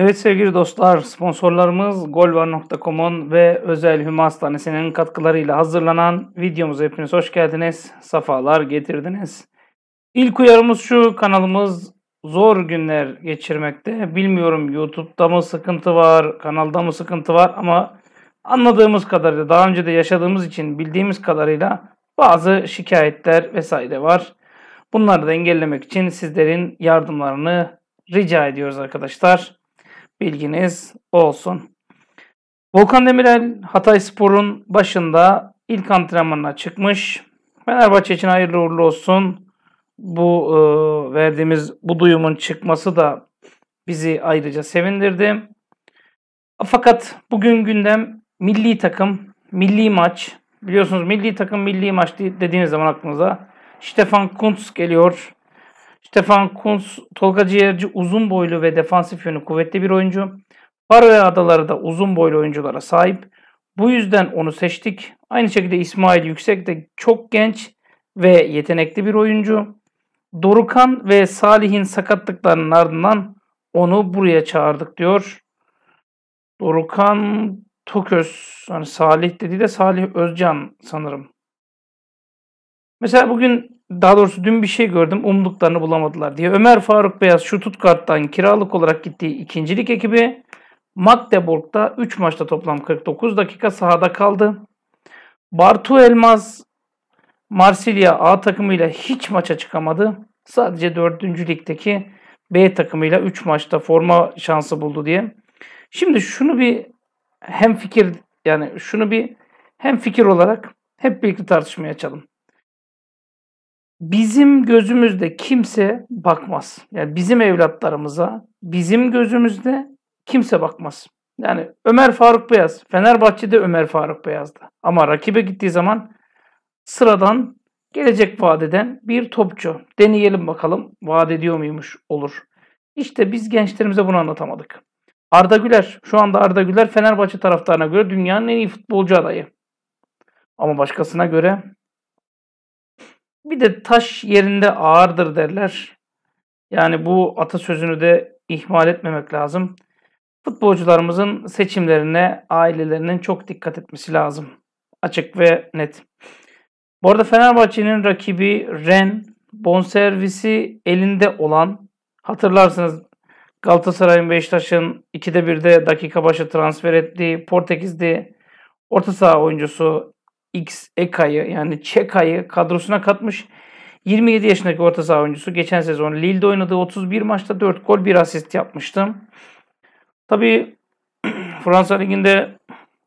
Evet sevgili dostlar sponsorlarımız golvar.com'un ve özel Hüma Hastanesi'nin katkılarıyla hazırlanan videomuza hepiniz hoş geldiniz. Safalar getirdiniz. İlk uyarımız şu kanalımız zor günler geçirmekte. Bilmiyorum YouTube'da mı sıkıntı var, kanalda mı sıkıntı var ama anladığımız kadarıyla daha önce de yaşadığımız için bildiğimiz kadarıyla bazı şikayetler vesaire var. Bunları da engellemek için sizlerin yardımlarını rica ediyoruz arkadaşlar. Bilginiz olsun. Volkan Demirel Hatay Spor'un başında ilk antrenmanına çıkmış. Fenerbahçe için hayırlı uğurlu olsun. Bu e, verdiğimiz bu duyumun çıkması da bizi ayrıca sevindirdi. Fakat bugün gündem milli takım, milli maç. Biliyorsunuz milli takım, milli maç dediğiniz zaman aklınıza Stefan Kuntz geliyor. Stefan Kunz, Tolga Ciğerci uzun boylu ve defansif yönü kuvvetli bir oyuncu. Faroe Adaları da uzun boylu oyunculara sahip. Bu yüzden onu seçtik. Aynı şekilde İsmail Yüksek de çok genç ve yetenekli bir oyuncu. Dorukan ve Salih'in sakatlıklarının ardından onu buraya çağırdık diyor. Dorukan Toköz, hani Salih dedi de Salih Özcan sanırım. Mesela bugün daha doğrusu dün bir şey gördüm umduklarını bulamadılar diye. Ömer Faruk Beyaz şu tutkarttan kiralık olarak gittiği ikincilik ekibi Magdeburg'da 3 maçta toplam 49 dakika sahada kaldı. Bartu Elmaz Marsilya A takımıyla hiç maça çıkamadı. Sadece 4. ligdeki B takımıyla 3 maçta forma şansı buldu diye. Şimdi şunu bir hem fikir yani şunu bir hem fikir olarak hep birlikte tartışmaya açalım bizim gözümüzde kimse bakmaz. Yani bizim evlatlarımıza bizim gözümüzde kimse bakmaz. Yani Ömer Faruk Beyaz, Fenerbahçe'de Ömer Faruk Beyaz'dı. Ama rakibe gittiği zaman sıradan gelecek vadeden bir topçu. Deneyelim bakalım vaat ediyor muymuş olur. İşte biz gençlerimize bunu anlatamadık. Arda Güler, şu anda Arda Güler Fenerbahçe taraftarına göre dünyanın en iyi futbolcu adayı. Ama başkasına göre bir de taş yerinde ağırdır derler. Yani bu atasözünü de ihmal etmemek lazım. Futbolcularımızın seçimlerine ailelerinin çok dikkat etmesi lazım. Açık ve net. Bu arada Fenerbahçe'nin rakibi Ren bonservisi elinde olan hatırlarsınız Galatasaray'ın Beşiktaş'ın 2'de 1'de dakika başı transfer ettiği Portekizli orta saha oyuncusu X Eka'yı yani Çeka'yı kadrosuna katmış. 27 yaşındaki orta saha oyuncusu geçen sezon Lille'de oynadığı 31 maçta 4 gol 1 asist yapmıştı. Tabii Fransa Ligi'nde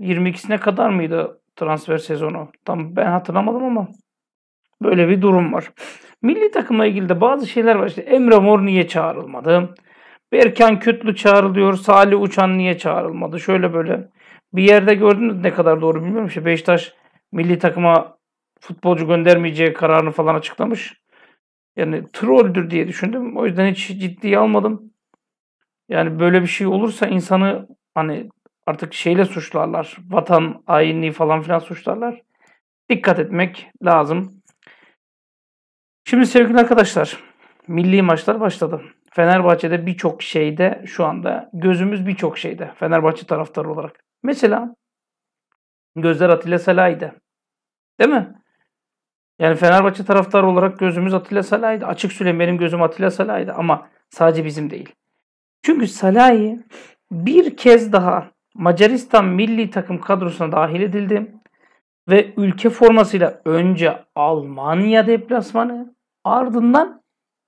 22'sine kadar mıydı transfer sezonu? Tam ben hatırlamadım ama böyle bir durum var. Milli takımla ilgili de bazı şeyler var. İşte Emre Mor niye çağrılmadı? Berken Kütlü çağrılıyor. Salih Uçan niye çağrılmadı? Şöyle böyle. Bir yerde gördünüz ne kadar doğru bilmiyorum. İşte Beşiktaş milli takıma futbolcu göndermeyeceği kararını falan açıklamış. Yani trolldür diye düşündüm. O yüzden hiç ciddiye almadım. Yani böyle bir şey olursa insanı hani artık şeyle suçlarlar. Vatan hainliği falan filan suçlarlar. Dikkat etmek lazım. Şimdi sevgili arkadaşlar, milli maçlar başladı. Fenerbahçe'de birçok şeyde şu anda gözümüz birçok şeyde Fenerbahçe taraftarı olarak. Mesela gözler Atilla Selai'de. Değil mi? Yani Fenerbahçe taraftarı olarak gözümüz Atilla Salah'ydı. Açık söyleyeyim benim gözüm Atilla Salah'ydı ama sadece bizim değil. Çünkü Salah'ı bir kez daha Macaristan milli takım kadrosuna dahil edildi ve ülke formasıyla önce Almanya deplasmanı ardından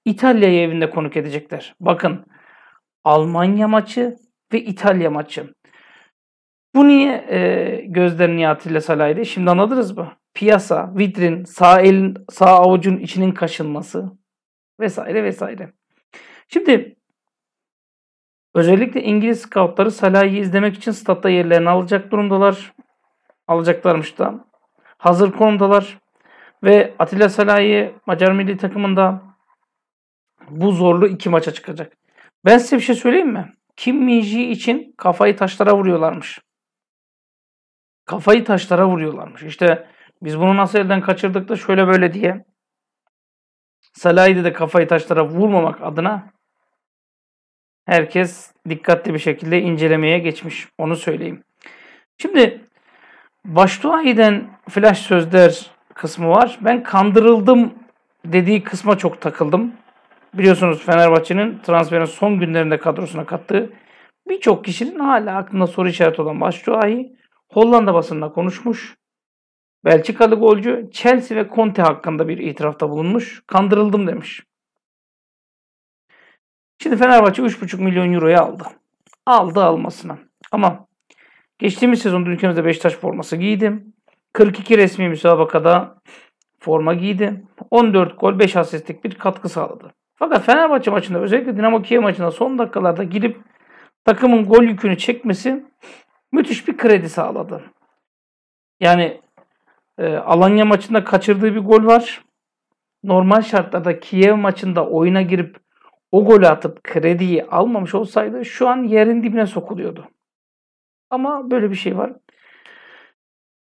İtalya'yı evinde konuk edecekler. Bakın Almanya maçı ve İtalya maçı. Bu niye e, gözlerini Atilla Salah'ydı? Şimdi anladınız mı? piyasa, vitrin, sağ elin, sağ avucun içinin kaşınması vesaire vesaire. Şimdi özellikle İngiliz scoutları Salah'ı izlemek için statta yerlerini alacak durumdalar. Alacaklarmış da. Hazır konumdalar. Ve Atilla Salah'ı Macar milli takımında bu zorlu iki maça çıkacak. Ben size bir şey söyleyeyim mi? Kim Minji için kafayı taşlara vuruyorlarmış. Kafayı taşlara vuruyorlarmış. İşte biz bunu nasıl elden kaçırdık da şöyle böyle diye. Salah'ı de kafayı taşlara vurmamak adına herkes dikkatli bir şekilde incelemeye geçmiş. Onu söyleyeyim. Şimdi başdua flash sözler kısmı var. Ben kandırıldım dediği kısma çok takıldım. Biliyorsunuz Fenerbahçe'nin transferin son günlerinde kadrosuna kattığı birçok kişinin hala aklında soru işareti olan Başduahi Hollanda basınına konuşmuş. Belçikalı golcü Chelsea ve Conte hakkında bir itirafta bulunmuş. Kandırıldım demiş. Şimdi Fenerbahçe 3,5 milyon euroya aldı. Aldı almasına. Ama geçtiğimiz sezonda ülkemizde Beşiktaş forması giydim. 42 resmi müsabakada forma giydi. 14 gol 5 asistlik bir katkı sağladı. Fakat Fenerbahçe maçında özellikle Dinamo Kiev maçında son dakikalarda girip takımın gol yükünü çekmesi müthiş bir kredi sağladı. Yani e, Alanya maçında kaçırdığı bir gol var. Normal şartlarda Kiev maçında oyuna girip o golü atıp krediyi almamış olsaydı şu an yerin dibine sokuluyordu. Ama böyle bir şey var.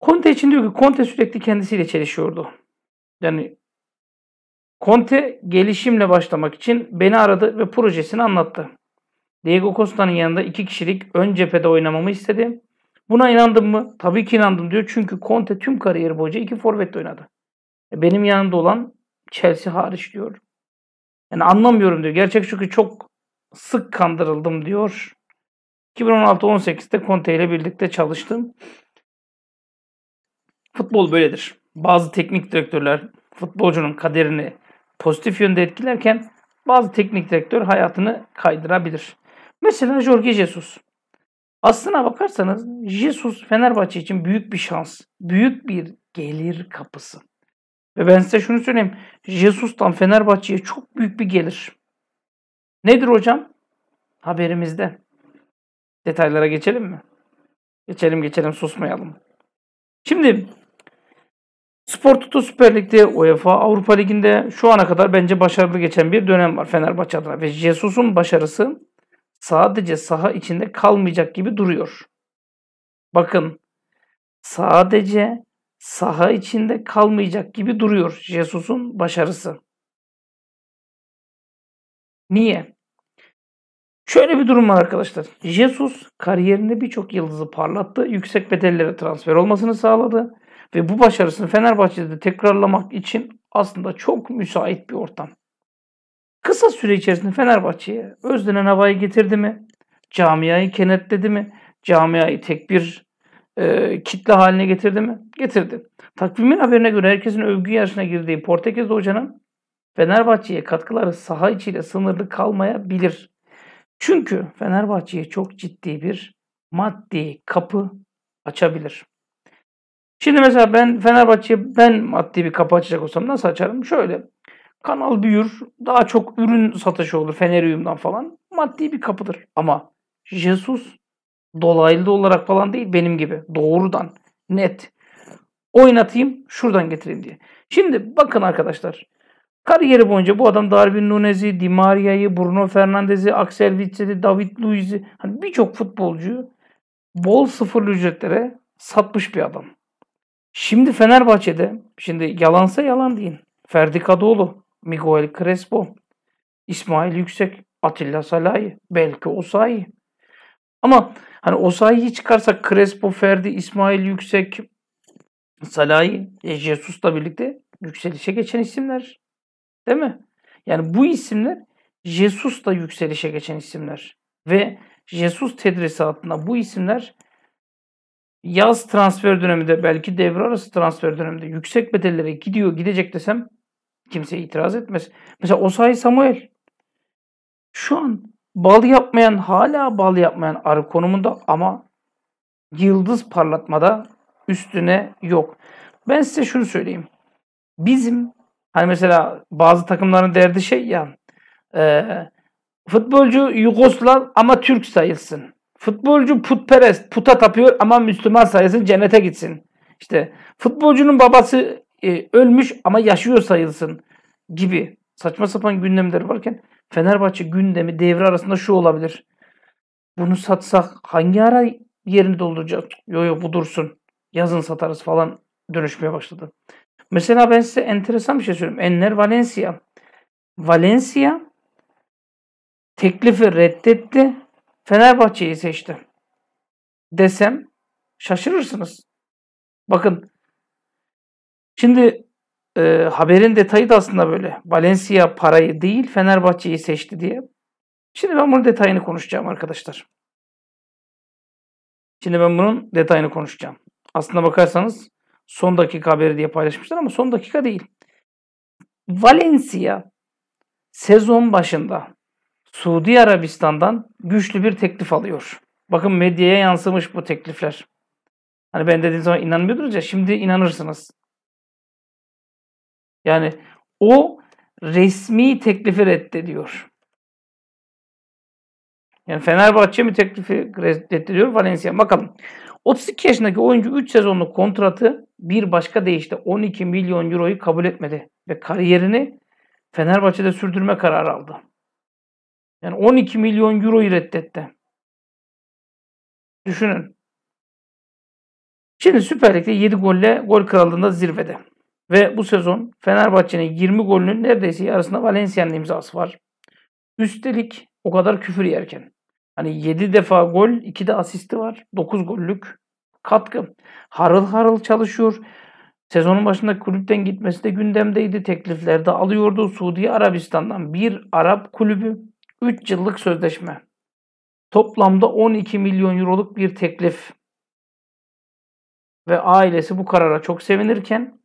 Conte için diyor ki Conte sürekli kendisiyle çelişiyordu. Yani Conte gelişimle başlamak için beni aradı ve projesini anlattı. Diego Costa'nın yanında iki kişilik ön cephede oynamamı istedi. Buna inandım mı? Tabii ki inandım diyor. Çünkü Conte tüm kariyeri boyunca iki forvetle oynadı. E, benim yanında olan Chelsea hariç diyor. Yani anlamıyorum diyor. Gerçek çünkü çok sık kandırıldım diyor. 2016-18'de Conte ile birlikte çalıştım. Futbol böyledir. Bazı teknik direktörler futbolcunun kaderini pozitif yönde etkilerken bazı teknik direktör hayatını kaydırabilir. Mesela Jorge Jesus. Aslına bakarsanız Jesus Fenerbahçe için büyük bir şans, büyük bir gelir kapısı. Ve ben size şunu söyleyeyim. Jesus'tan Fenerbahçe'ye çok büyük bir gelir. Nedir hocam? Haberimizde. Detaylara geçelim mi? Geçelim geçelim susmayalım. Şimdi Spor Toto Süper Lig'de, UEFA Avrupa Ligi'nde şu ana kadar bence başarılı geçen bir dönem var Fenerbahçe adına. Ve Jesus'un başarısı sadece saha içinde kalmayacak gibi duruyor. Bakın sadece saha içinde kalmayacak gibi duruyor Jesus'un başarısı. Niye? Şöyle bir durum var arkadaşlar. Jesus kariyerinde birçok yıldızı parlattı. Yüksek bedellere transfer olmasını sağladı. Ve bu başarısını Fenerbahçe'de tekrarlamak için aslında çok müsait bir ortam. Kısa süre içerisinde Fenerbahçe'ye özlenen havayı getirdi mi? Camiayı kenetledi mi? Camiayı tek bir e, kitle haline getirdi mi? Getirdi. Takvimin haberine göre herkesin övgü yarışına girdiği Portekiz hocanın Fenerbahçe'ye katkıları saha içiyle sınırlı kalmayabilir. Çünkü Fenerbahçe'ye çok ciddi bir maddi kapı açabilir. Şimdi mesela ben Fenerbahçe'ye ben maddi bir kapı açacak olsam nasıl açarım? Şöyle. Kanal büyür. Daha çok ürün satışı olur. Fenerium'dan falan. Maddi bir kapıdır. Ama Jesus dolaylı olarak falan değil benim gibi. Doğrudan. Net. Oynatayım. Şuradan getireyim diye. Şimdi bakın arkadaşlar. Kariyeri boyunca bu adam Darwin Nunez'i, Di Maria'yı, Bruno Fernandes'i, Axel Witzel'i, David Luiz'i hani birçok futbolcuyu bol sıfır ücretlere satmış bir adam. Şimdi Fenerbahçe'de, şimdi yalansa yalan deyin. Ferdi Kadıoğlu, Miguel Crespo, İsmail Yüksek, Atilla Salay, belki Osay. Ama hani Osayi'yi çıkarsa Crespo, Ferdi, İsmail Yüksek, Salay, e, Jesus'la birlikte yükselişe geçen isimler. Değil mi? Yani bu isimler Jesus'la yükselişe geçen isimler. Ve Jesus Tedrisi altında bu isimler yaz transfer döneminde belki devre arası transfer döneminde yüksek bedellere gidiyor gidecek desem Kimse itiraz etmez. Mesela Osay Samuel şu an bal yapmayan, hala bal yapmayan arı konumunda ama yıldız parlatmada üstüne yok. Ben size şunu söyleyeyim. Bizim hani mesela bazı takımların derdi şey ya e, futbolcu Yugoslav ama Türk sayılsın. Futbolcu putperest, puta tapıyor ama Müslüman sayılsın, cennete gitsin. İşte futbolcunun babası e, ölmüş ama yaşıyor sayılsın gibi saçma sapan gündemler varken Fenerbahçe gündemi devre arasında şu olabilir. Bunu satsak hangi ara yerini dolduracak Yo yo bu dursun. Yazın satarız falan dönüşmeye başladı. Mesela ben size enteresan bir şey söyleyeyim. Enner Valencia. Valencia teklifi reddetti. Fenerbahçe'yi seçti. Desem şaşırırsınız. Bakın Şimdi e, haberin detayı da aslında böyle. Valencia parayı değil Fenerbahçe'yi seçti diye. Şimdi ben bunun detayını konuşacağım arkadaşlar. Şimdi ben bunun detayını konuşacağım. Aslına bakarsanız son dakika haberi diye paylaşmışlar ama son dakika değil. Valencia sezon başında Suudi Arabistan'dan güçlü bir teklif alıyor. Bakın medyaya yansımış bu teklifler. Hani ben dediğim zaman inanmıyordunuz ya şimdi inanırsınız. Yani o resmi teklifi reddediyor. Yani Fenerbahçe mi teklifi reddediyor Valencia? Bakalım. 32 yaşındaki oyuncu 3 sezonluk kontratı bir başka deyişle 12 milyon euroyu kabul etmedi ve kariyerini Fenerbahçe'de sürdürme kararı aldı. Yani 12 milyon euroyu reddetti. Düşünün. Şimdi Süper Lig'de 7 golle gol krallığında zirvede. Ve bu sezon Fenerbahçe'nin 20 golünün neredeyse yarısında Valencia'nın imzası var. Üstelik o kadar küfür yerken. Hani 7 defa gol, 2 de asisti var. 9 gollük katkı. Harıl harıl çalışıyor. Sezonun başında kulüpten gitmesi de gündemdeydi. Teklifler de alıyordu. Suudi Arabistan'dan bir Arap kulübü 3 yıllık sözleşme. Toplamda 12 milyon euroluk bir teklif. Ve ailesi bu karara çok sevinirken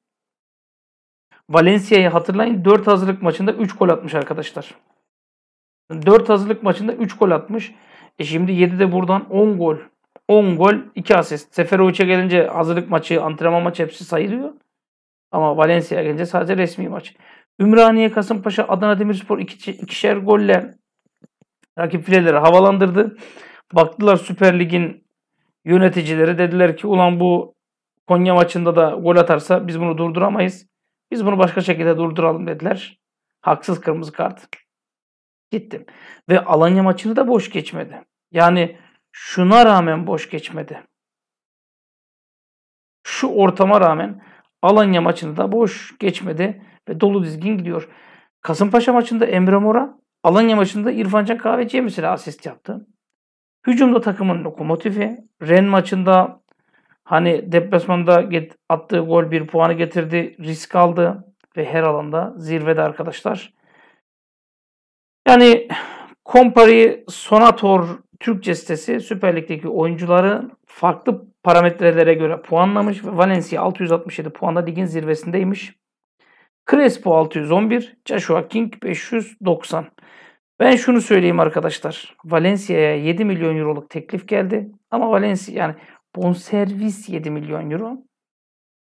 Valencia'yı hatırlayın 4 hazırlık maçında 3 gol atmış arkadaşlar. 4 hazırlık maçında 3 gol atmış. E şimdi 7'de buradan 10 gol. 10 gol 2 asist. Seferovic'e gelince hazırlık maçı, antrenman maçı hepsi sayılıyor. Ama Valencia'ya gelince sadece resmi maç. Ümraniye, Kasımpaşa, Adana Demirspor iki, ikişer golle rakip fileleri havalandırdı. Baktılar Süper Lig'in yöneticileri dediler ki ulan bu Konya maçında da gol atarsa biz bunu durduramayız. Biz bunu başka şekilde durduralım dediler. Haksız kırmızı kart. Gittim. Ve Alanya maçını da boş geçmedi. Yani şuna rağmen boş geçmedi. Şu ortama rağmen Alanya maçını da boş geçmedi ve dolu dizgin gidiyor. Kasımpaşa maçında Emre Mora, Alanya maçında İrfan Can Kahveci'ye mesela asist yaptı. Hücumda takımın lokomotifi, Ren maçında Hani deplasmanda attığı gol bir puanı getirdi. Risk aldı ve her alanda zirvede arkadaşlar. Yani Kompari Sonator Türkçe sitesi Süper Lig'deki oyuncuları farklı parametrelere göre puanlamış ve Valencia 667 puanla ligin zirvesindeymiş. Crespo 611, Joshua King 590. Ben şunu söyleyeyim arkadaşlar. Valencia'ya 7 milyon euroluk teklif geldi. Ama Valencia yani bonservis 7 milyon euro.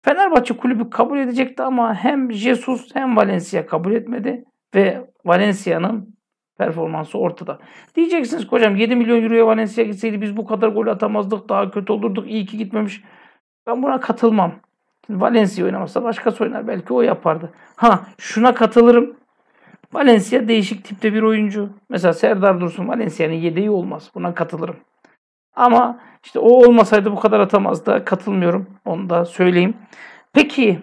Fenerbahçe kulübü kabul edecekti ama hem Jesus hem Valencia kabul etmedi ve Valencia'nın performansı ortada. Diyeceksiniz hocam 7 milyon euroya Valencia gitseydi biz bu kadar gol atamazdık daha kötü olurduk iyi ki gitmemiş. Ben buna katılmam. Şimdi Valencia oynamasa başkası oynar belki o yapardı. Ha şuna katılırım. Valencia değişik tipte bir oyuncu. Mesela Serdar Dursun Valencia'nın yedeği olmaz. Buna katılırım. Ama işte o olmasaydı bu kadar atamazdı. Katılmıyorum. Onu da söyleyeyim. Peki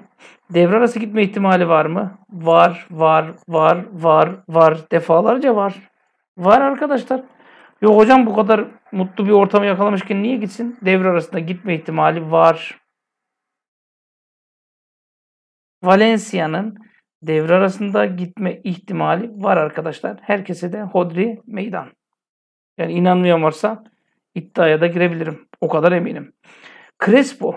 devre arası gitme ihtimali var mı? Var, var, var, var, var. Defalarca var. Var arkadaşlar. Yok hocam bu kadar mutlu bir ortamı yakalamışken niye gitsin? Devre arasında gitme ihtimali var. Valencia'nın devre arasında gitme ihtimali var arkadaşlar. Herkese de hodri meydan. Yani inanmayan varsa iddiaya da girebilirim. O kadar eminim. Crespo.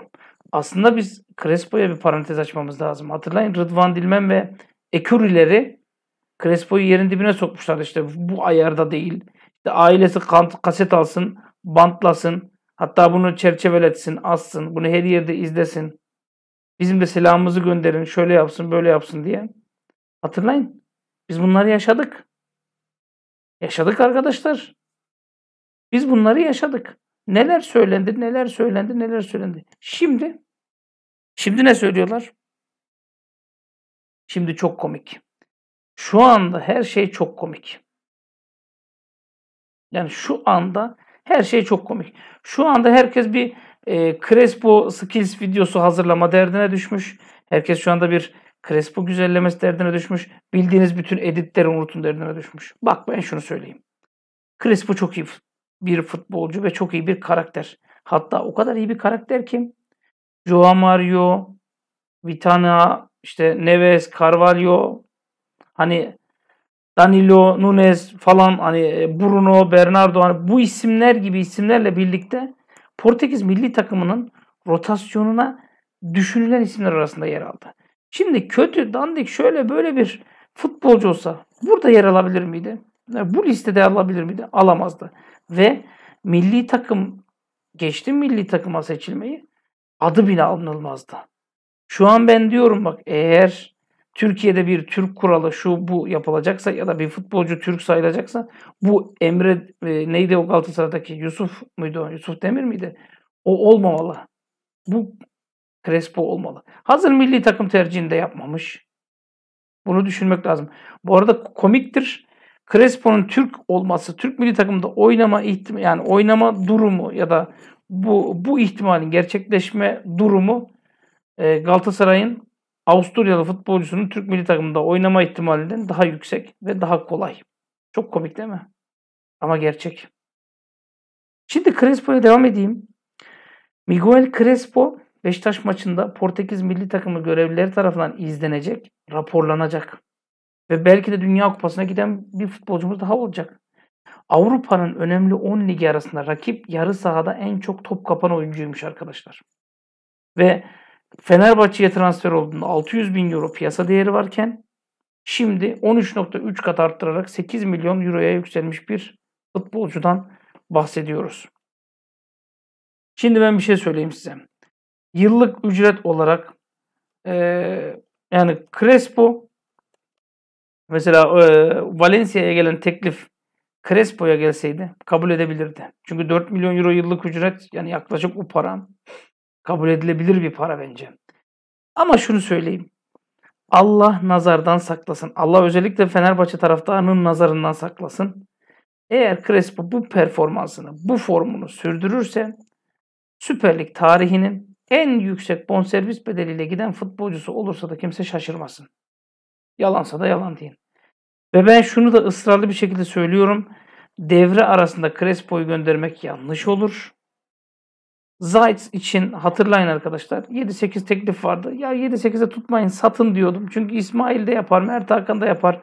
Aslında biz Crespo'ya bir parantez açmamız lazım. Hatırlayın Rıdvan Dilmen ve Ekurileri Crespo'yu yerin dibine sokmuşlar işte. Bu ayarda değil. İşte ailesi kant, kaset alsın, bantlasın. Hatta bunu çerçeveletsin, assın. Bunu her yerde izlesin. Bizim de selamımızı gönderin. Şöyle yapsın, böyle yapsın diye. Hatırlayın. Biz bunları yaşadık. Yaşadık arkadaşlar. Biz bunları yaşadık. Neler söylendi, neler söylendi, neler söylendi. Şimdi, şimdi ne söylüyorlar? Şimdi çok komik. Şu anda her şey çok komik. Yani şu anda her şey çok komik. Şu anda herkes bir e, Crespo Skills videosu hazırlama derdine düşmüş. Herkes şu anda bir Crespo güzellemesi derdine düşmüş. Bildiğiniz bütün editleri unutun derdine düşmüş. Bak ben şunu söyleyeyim. Crespo çok iyi bir futbolcu ve çok iyi bir karakter. Hatta o kadar iyi bir karakter ki Joao Mario, Vitana, işte Neves, Carvalho, hani Danilo, Nunes falan hani e, Bruno, Bernardo hani bu isimler gibi isimlerle birlikte Portekiz milli takımının rotasyonuna düşünülen isimler arasında yer aldı. Şimdi kötü dandik şöyle böyle bir futbolcu olsa burada yer alabilir miydi? bu listede alabilir miydi? Alamazdı. Ve milli takım geçti milli takıma seçilmeyi adı bile alınılmazdı. Şu an ben diyorum bak eğer Türkiye'de bir Türk kuralı şu bu yapılacaksa ya da bir futbolcu Türk sayılacaksa bu Emre e, neydi o Galatasaray'daki Yusuf muydu o? Yusuf Demir miydi? O olmamalı. Bu Crespo olmalı. Hazır milli takım tercihinde yapmamış. Bunu düşünmek lazım. Bu arada komiktir. Crespo'nun Türk olması, Türk milli takımda oynama ihtim yani oynama durumu ya da bu bu ihtimalin gerçekleşme durumu e, Galatasaray'ın Avusturyalı futbolcusunun Türk milli takımında oynama ihtimalinden daha yüksek ve daha kolay. Çok komik değil mi? Ama gerçek. Şimdi Crespo'ya devam edeyim. Miguel Crespo Beşiktaş maçında Portekiz milli takımı görevlileri tarafından izlenecek, raporlanacak. Ve belki de Dünya Kupası'na giden bir futbolcumuz daha olacak. Avrupa'nın önemli 10 ligi arasında rakip yarı sahada en çok top kapan oyuncuymuş arkadaşlar. Ve Fenerbahçe'ye transfer olduğunda 600 bin euro piyasa değeri varken şimdi 13.3 kat arttırarak 8 milyon euroya yükselmiş bir futbolcudan bahsediyoruz. Şimdi ben bir şey söyleyeyim size. Yıllık ücret olarak e, yani Crespo Mesela e, Valencia'ya gelen teklif Crespo'ya gelseydi kabul edebilirdi. Çünkü 4 milyon euro yıllık ücret yani yaklaşık bu para kabul edilebilir bir para bence. Ama şunu söyleyeyim. Allah nazardan saklasın. Allah özellikle Fenerbahçe taraftarının nazarından saklasın. Eğer Crespo bu performansını, bu formunu sürdürürse Süper Lig tarihinin en yüksek bonservis bedeliyle giden futbolcusu olursa da kimse şaşırmasın. Yalansa da yalan deyin. Ve ben şunu da ısrarlı bir şekilde söylüyorum. Devre arasında Crespo'yu göndermek yanlış olur. Zayt için hatırlayın arkadaşlar. 7-8 teklif vardı. Ya 7-8'e tutmayın satın diyordum. Çünkü İsmail de yapar, Mert Hakan da yapar.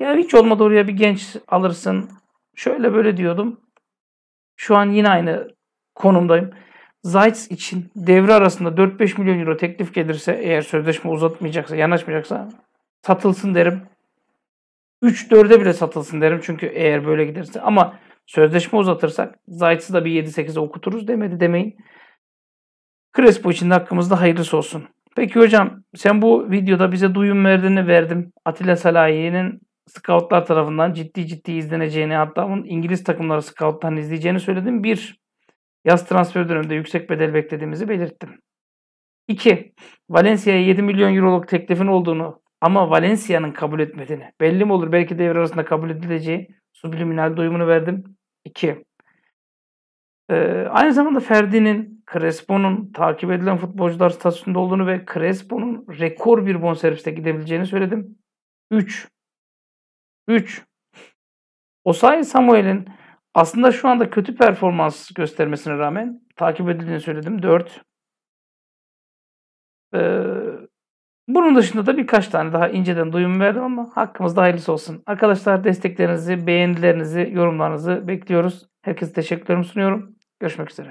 Ya hiç olmadı oraya bir genç alırsın. Şöyle böyle diyordum. Şu an yine aynı konumdayım. Zayt için devre arasında 4-5 milyon euro teklif gelirse eğer sözleşme uzatmayacaksa, yanaşmayacaksa satılsın derim. 3-4'e bile satılsın derim çünkü eğer böyle giderse. Ama sözleşme uzatırsak Zayt'sı da bir 7-8'e okuturuz demedi demeyin. Crespo için de hakkımızda hayırlısı olsun. Peki hocam sen bu videoda bize duyum verdiğini verdim. Atilla Salahiye'nin scoutlar tarafından ciddi ciddi izleneceğini hatta bunun İngiliz takımları scouttan izleyeceğini söyledim. Bir, yaz transfer döneminde yüksek bedel beklediğimizi belirttim. İki, Valencia'ya 7 milyon euroluk teklifin olduğunu ama Valencia'nın kabul etmediğini. Belli mi olur? Belki devre arasında kabul edileceği subliminal duyumunu verdim. 2. Ee, aynı zamanda Ferdi'nin, Crespo'nun takip edilen futbolcular statüsünde olduğunu ve Crespo'nun rekor bir bonserviste gidebileceğini söyledim. 3. 3. Osayi Samuel'in aslında şu anda kötü performans göstermesine rağmen takip edildiğini söyledim. 4. Ee, bunun dışında da birkaç tane daha inceden duyum verdim ama hakkımızda hayırlısı olsun. Arkadaşlar desteklerinizi, beğenilerinizi, yorumlarınızı bekliyoruz. Herkese teşekkürlerimi sunuyorum. Görüşmek üzere.